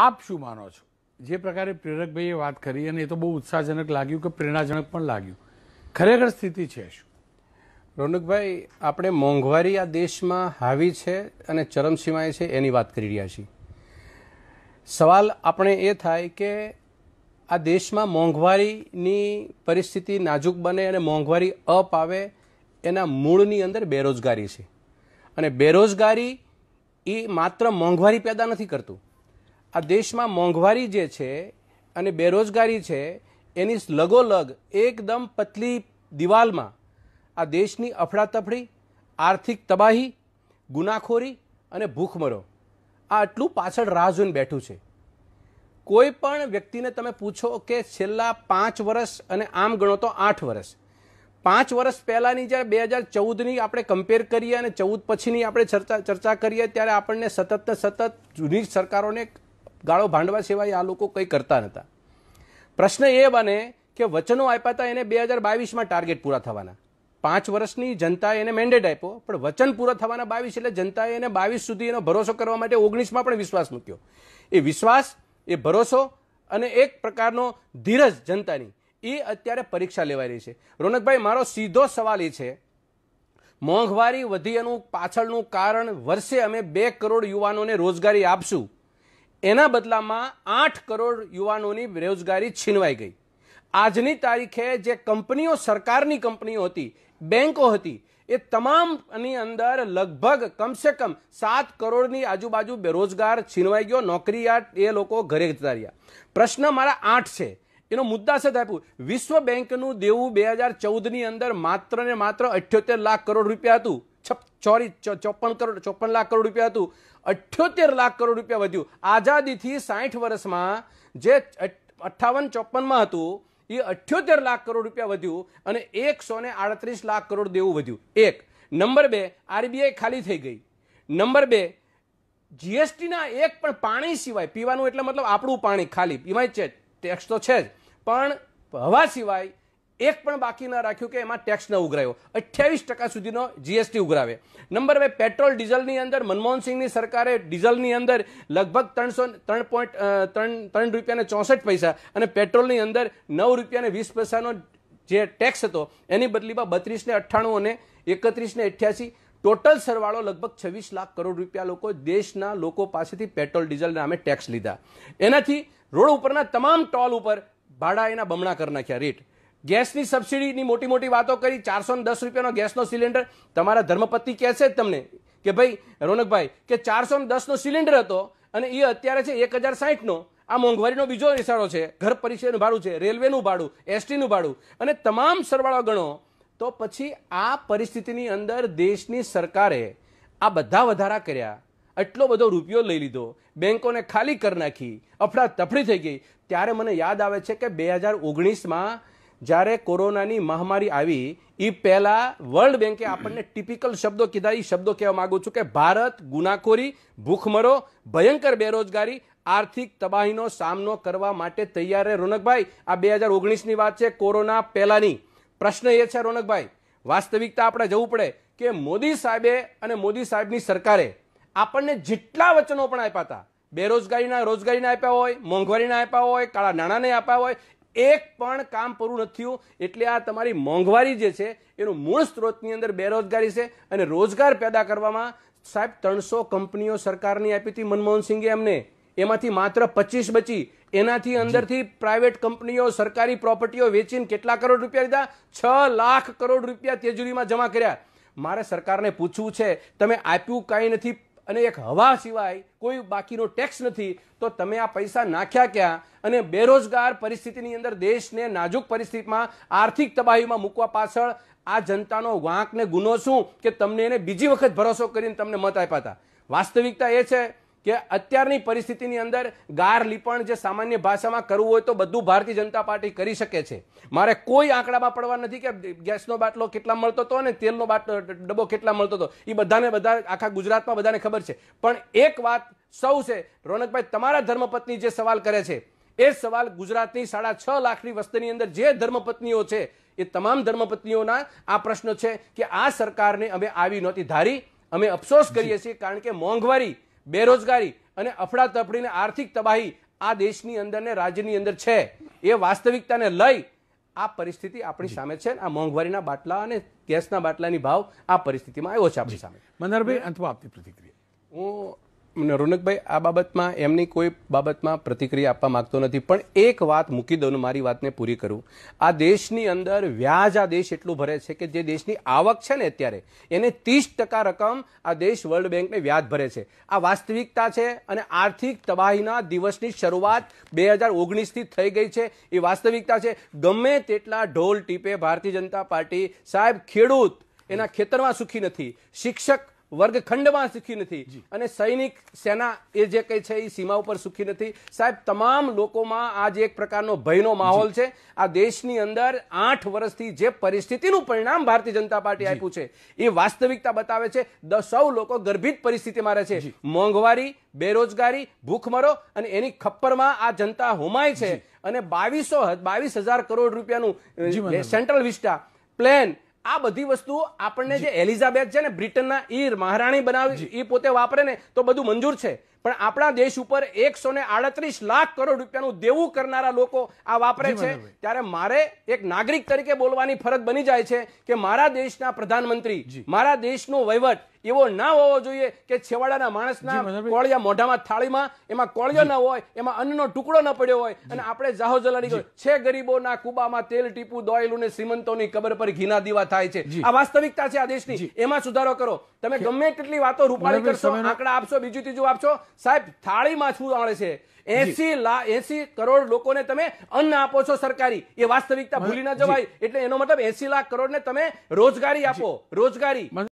આપ શું માનો છો જે પ્રકારે પ્રેરકભાઈએ વાત કરી અને એ તો બહુ ઉત્સાહજનક લાગ્યું કે પ્રેરણાજનક પણ લાગ્યું ખરેખર સ્થિતિ છે શું રોનકભાઈ આપણે મોંઘવારી આ દેશમાં હાવી છે અને ચરમસીમાએ છે એની વાત કરી રહ્યા છીએ સવાલ આપણે એ થાય કે આ દેશમાં મોંઘવારીની પરિસ્થિતિ નાજુક બને અને મોંઘવારી અપ આવે એના મૂળની અંદર બેરોજગારી છે અને બેરોજગારી એ માત્ર મોંઘવારી પેદા નથી કરતું આ દેશમાં મોંઘવારી જે છે અને બેરોજગારી છે એની લગોલગ એકદમ પતલી દિવાલમાં આ દેશની અફડાતફડી આર્થિક તબાહી ગુનાખોરી અને ભૂખમરો આ આટલું પાછળ રાહ જોઈને બેઠું છે કોઈ પણ વ્યક્તિને તમે પૂછો કે છેલ્લા પાંચ વર્ષ અને આમ ગણો તો આઠ વર્ષ પાંચ વર્ષ પહેલાંની જ્યારે બે હજાર ચૌદની આપણે કમ્પેર કરીએ અને ચૌદ પછીની આપણે ચર્ચા ચર્ચા કરીએ ત્યારે આપણને સતત સતત જૂની સરકારોને ગાળો ભાંડવા સિવાય આ લોકો કંઈ કરતા નહોતા પ્રશ્ન એ બને કે વચનો આપ્યા હતા એને બે હજાર બાવીસમાં ટાર્ગેટ પૂરા થવાના પાંચ વર્ષની જનતાએ એને મેન્ડેટ આપ્યો પણ વચન પૂરા થવાના બાવીસ એટલે જનતાએ એને બાવીસ સુધી એનો ભરોસો કરવા માટે ઓગણીસમાં પણ વિશ્વાસ મૂક્યો એ વિશ્વાસ એ ભરોસો અને એક પ્રકારનો ધીરજ જનતાની એ અત્યારે પરીક્ષા લેવાઈ રહી છે રોનકભાઈ મારો સીધો સવાલ એ છે મોંઘવારી વધી એનું પાછળનું કારણ વર્ષે અમે બે કરોડ યુવાનોને રોજગારી આપશું એના બદલામાં આઠ કરોડ યુવાનોની બેરોજગારી છીનવાઈ ગઈ આજની તારીખે જે કંપનીઓ સરકારની કંપનીઓ હતી બેન્કો હતી એ તમામની અંદર લગભગ કમસે કમ સાત કરોડની આજુબાજુ બેરોજગાર છીનવાઈ ગયો નોકરીયાત એ લોકો ઘરે જતા રહ્યા પ્રશ્ન મારા આઠ છે એનો મુદ્દા મુદ્દાસર આપ્યું વિશ્વ બેંકનું દેવું બે હજાર ચૌદની અંદર માત્ર ને માત્ર અઠ્યોતેર લાખ કરોડ રૂપિયા હતું ચોરી ચોપન કરોડ ચોપન લાખ કરોડ રૂપિયા હતું અઠ્યોતેર લાખ કરોડ રૂપિયા વધ્યું આઝાદીથી સાઠ વર્ષમાં જે અઠ્ઠાવન ચોપનમાં હતું એ અઠ્યોતેર લાખ કરોડ રૂપિયા વધ્યું અને એકસો આડત્રીસ લાખ કરોડ દેવું વધ્યું એક નંબર બે આરબીઆઈ ખાલી થઈ ગઈ નંબર બે જીએસટીના એક પણ પાણી સિવાય પીવાનું એટલે મતલબ આપણું પાણી ખાલી પીવાય છે ટેક્સ તો છે જ પણ હવા સિવાય એક પણ બાકી ન રાખ્યું કે એમાં ટેક્સ ન ઉઘરાયો અઠ્યાવીસ ટકા સુધીનો જીએસટી ઉઘરાવે નંબર બે પેટ્રોલ ડીઝલની અંદર મનમોહનસિંહની સરકારે ડીઝલની અંદર લગભગ ત્રણસો ત્રણ પોઈન્ટ ત્રણ ત્રણ રૂપિયાને ચોસઠ પૈસા અને પેટ્રોલની અંદર નવ રૂપિયાને વીસ પૈસાનો જે ટેક્સ હતો એની બદલીમાં બત્રીસને અઠ્ઠાણું અને એકત્રીસને અઠ્યાસી ટોટલ સરવાળો લગભગ છવ્વીસ લાખ કરોડ રૂપિયા લોકો દેશના લોકો પાસેથી પેટ્રોલ ડીઝલ નામે ટેક્સ લીધા એનાથી રોડ ઉપરના તમામ ટોલ ઉપર ભાડા એના બમણા કરી નાખ્યા રેટ ગેસની સબસિડીની મોટી મોટી વાતો કરી ચારસો દસ રૂપિયાનો ગેસનો સિલિન્ડર તમારા ધર્મપતિ કહેશે જ તમને કે ભાઈ રોનકભાઈ કે ચારસો દસનો સિલિન્ડર હતો અને એ અત્યારે છે એક હજાર સાહીઠનો આ મોંઘવારીનો બીજો નિશાળો છે ઘર પરિચયનું ભાડું છે રેલવેનું ભાડું એસટીનું ભાડું અને તમામ સરવાળો ગણો તો પછી આ પરિસ્થિતિની અંદર દેશની સરકારે આ બધા વધારા કર્યા એટલો બધો રૂપિયો લઈ લીધો બેંકોને ખાલી કરી નાખી અફડા તફડી થઈ ગઈ ત્યારે મને યાદ આવે છે કે બે હજાર ઓગણીસમાં જ્યારે કોરોનાની મહામારી આવી એ પહેલાં વર્લ્ડ બેન્કે આપણને ટિપિકલ શબ્દો કીધા એ શબ્દો કહેવા માંગુ છું કે ભારત ગુનાખોરી ભૂખમરો ભયંકર બેરોજગારી આર્થિક તબાહીનો સામનો કરવા માટે તૈયાર રહે રોનકભાઈ આ બે હજાર ઓગણીસની વાત છે કોરોના પહેલાંની પ્રશ્ન એ છે રોનકભાઈ વાસ્તવિકતા આપણે જવું પડે કે મોદી સાહેબે અને મોદી સાહેબની સરકારે આપણને જેટલા વચનો પણ આપ્યા હતા બેરોજગારીના રોજગારીને આપ્યા હોય મોંઘવારીના આપ્યા હોય કાળા નાણાંને આપ્યા હોય એક પણ કામ પૂરું નથી થયું એટલે આ તમારી મોંઘવારી જે છે એનું મૂળ સ્ત્રોતની અંદર બેરોજગારી છે અને રોજગાર પેદા કરવામાં સાહેબ ત્રણસો કંપનીઓ સરકારની આપી હતી મનમોહનસિંહે એમને એમાંથી માત્ર પચીસ બચી એનાથી અંદરથી પ્રાઇવેટ કંપનીઓ સરકારી પ્રોપર્ટીઓ વેચીને કેટલા કરોડ રૂપિયા લીધા છ લાખ કરોડ રૂપિયા તેજુરીમાં જમા કર્યા મારે સરકારને પૂછવું છે તમે આપ્યું કાંઈ નથી અને એક હવા સિવાય કોઈ બાકીનો ટેક્સ નથી તો તમે આ પૈસા નાખ્યા ક્યાં અને બેરોજગાર પરિસ્થિતિની અંદર દેશને નાજુક પરિસ્થિતિમાં આર્થિક તબાહીમાં મૂકવા પાછળ આ જનતાનો વાંકને ગુનો શું કે તમને એને બીજી વખત ભરોસો કરીને તમને મત આપ્યા હતા વાસ્તવિકતા એ છે કે અત્યારની પરિસ્થિતિની અંદર ગાર લીપણ જે સામાન્ય ભાષામાં કરવું હોય તો બધું ભારતીય જનતા પાર્ટી કરી શકે છે મારે કોઈ આંકડામાં પડવા નથી કે ગેસનો બાટલો કેટલા મળતો હતો અને તેલનો બાટલો ડબ્બો કેટલા મળતો હતો એ બધાને બધા આખા ગુજરાતમાં બધાને ખબર છે પણ એક વાત સૌ છે રોનકભાઈ તમારા ધર્મપત્ની જે સવાલ કરે છે એ સવાલ ગુજરાતની સાડા છ લાખની વસ્તીની અંદર જે ધર્મપત્નીઓ છે એ તમામ ધર્મપત્નીઓના આ પ્રશ્ન છે કે આ સરકારને અમે આવી નહોતી ધારી અમે અફસોસ કરીએ છીએ કારણ કે મોંઘવારી બેરોજગારી અને અફડાતફડીને આર્થિક તબાહી આ દેશની અંદર ને રાજ્યની અંદર છે એ વાસ્તવિકતાને લઈ આ પરિસ્થિતિ આપણી સામે છે આ મોંઘવારીના બાટલા અને ગેસના બાટલાની ભાવ આ પરિસ્થિતિમાં આવ્યો છે આપણી સામે મનહરભાઈ અંતમાં આપતી પ્રતિક્રિયા હું રોનકભાઈ આ બાબતમાં એમની કોઈ બાબતમાં પ્રતિક્રિયા આપવા માંગતો નથી પણ એક વાત મૂકી દઉં મારી વાતને પૂરી કરું આ દેશની અંદર વ્યાજ આ દેશ એટલું ભરે છે કે જે દેશની આવક છે ને અત્યારે એને ત્રીસ ટકા રકમ આ દેશ વર્લ્ડ બેંકને વ્યાજ ભરે છે આ વાસ્તવિકતા છે અને આર્થિક તબાહીના દિવસની શરૂઆત બે હજાર ઓગણીસથી થઈ ગઈ છે એ વાસ્તવિકતા છે ગમે તેટલા ઢોલ ટીપે ભારતીય જનતા પાર્ટી સાહેબ ખેડૂત એના ખેતરમાં સુખી નથી શિક્ષક વર્ગખંડમાં સુખી નથી અને સૈનિક સેના એ જે કંઈ છે એ સીમા ઉપર સુખી નથી સાહેબ તમામ લોકોમાં આજ એક પ્રકારનો ભયનો માહોલ છે આ દેશની અંદર આઠ વર્ષથી જે પરિસ્થિતિનું પરિણામ ભારતીય જનતા પાર્ટી આપ્યું છે એ વાસ્તવિકતા બતાવે છે સૌ લોકો ગર્ભિત પરિસ્થિતિમાં રહે છે મોંઘવારી બેરોજગારી ભૂખમરો અને એની ખપ્પરમાં આ જનતા હોમાય છે અને બાવીસો બાવીસ હજાર કરોડ રૂપિયાનું સેન્ટ્રલ વિસ્ટા પ્લેન આ બધી વસ્તુ આપણને જે એલિઝાબેથ છે ને બ્રિટનના ઈ મહારાણી બનાવી એ પોતે વાપરે ને તો બધું મંજૂર છે પણ આપણા દેશ ઉપર એકસો ને આડત્રીસ લાખ કરોડ રૂપિયાનું દેવું કરનારા લોકો આ વાપરે છે ત્યારે મારે એક નાગરિક તરીકે બોલવાની ફરજ બની જાય છે કે મારા દેશના પ્રધાનમંત્રી મારા દેશનો વહીવટ એવો ના હોવો જોઈએ કે છેવાડાના માણસના કોળિયા મોઢામાં થાળીમાં એમાં કોળિયો ન હોય એમાં અન્નનો ટુકડો ન પડ્યો હોય અને આપણે જાહો જલાની છે ગરીબોના કુબામાં તેલ ટીપું દોયેલું ને શ્રીમંતોની કબર પર ઘીના દીવા થાય છે આ વાસ્તવિકતા છે આ દેશની એમાં સુધારો કરો તમે ગમે તેટલી વાતો રૂપાળી કરશો આંકડા આપશો બીજું ત્રીજું આપશો સાહેબ થાળીમાં શું આવે છે એસી લાખ એસી કરોડ લોકોને તમે અન્ન આપો છો સરકારી એ વાસ્તવિકતા ભૂલી ના જવાય એટલે એનો મતલબ એસી લાખ કરોડ ને તમે રોજગારી આપો રોજગારી